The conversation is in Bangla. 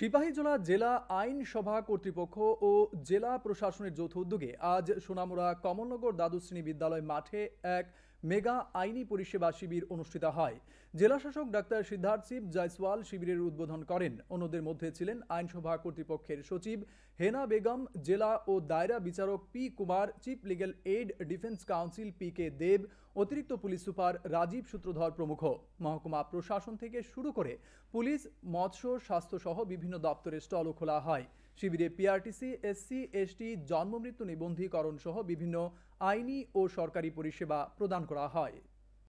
সিপাহীজলা জেলা আইন সভা কর্তৃপক্ষ ও জেলা প্রশাসনের যৌথ উদ্যোগে আজ সোনামুড়া কমলনগর দ্বাদশ শ্রেণী বিদ্যালয় মাঠে এক মেগা আইনি পরিষেবা শিবির অনুষ্ঠিত হয় জেলাশাসক ডাক্তার সিদ্ধার্থ সিব জয়সওয়াল শিবিরের উদ্বোধন করেন অন্যদের মধ্যে ছিলেন আইনসভা কর্তৃপক্ষের সচিব হেনা বেগম জেলা ও দায়রা বিচারক P Kumar chief legal aid defence council P K Deb অতিরিক্ত পুলিশ সুপার রাজীব সূত্রধর প্রমুখ মহকুমা প্রশাসন থেকে শুরু করে পুলিশ মৎস্য স্বাস্থ্যসহ বিভিন্ন দপ্তরের স্টলও খোলা হয় শিবিরে পিআরটিসি এসসি এসটি মৃত্যু নিবন্ধীকরণ সহ বিভিন্ন আইনি ও সরকারি পরিষেবা প্রদান করা হয়